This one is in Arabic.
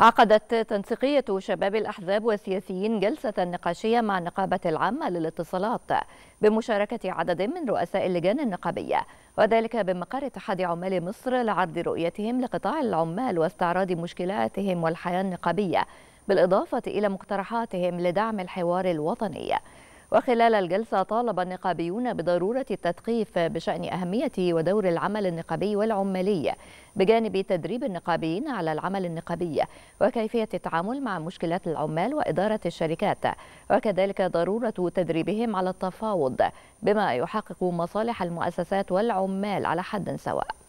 عقدت تنسيقية شباب الأحزاب والسياسيين جلسة نقاشية مع النقابة العامة للاتصالات بمشاركة عدد من رؤساء اللجان النقابية وذلك بمقر اتحاد عمال مصر لعرض رؤيتهم لقطاع العمال واستعراض مشكلاتهم والحياة النقابية بالإضافة إلى مقترحاتهم لدعم الحوار الوطني وخلال الجلسة طالب النقابيون بضرورة التثقيف بشأن أهمية ودور العمل النقابي والعمالي بجانب تدريب النقابيين على العمل النقابي وكيفية التعامل مع مشكلات العمال وإدارة الشركات وكذلك ضرورة تدريبهم على التفاوض بما يحقق مصالح المؤسسات والعمال على حد سواء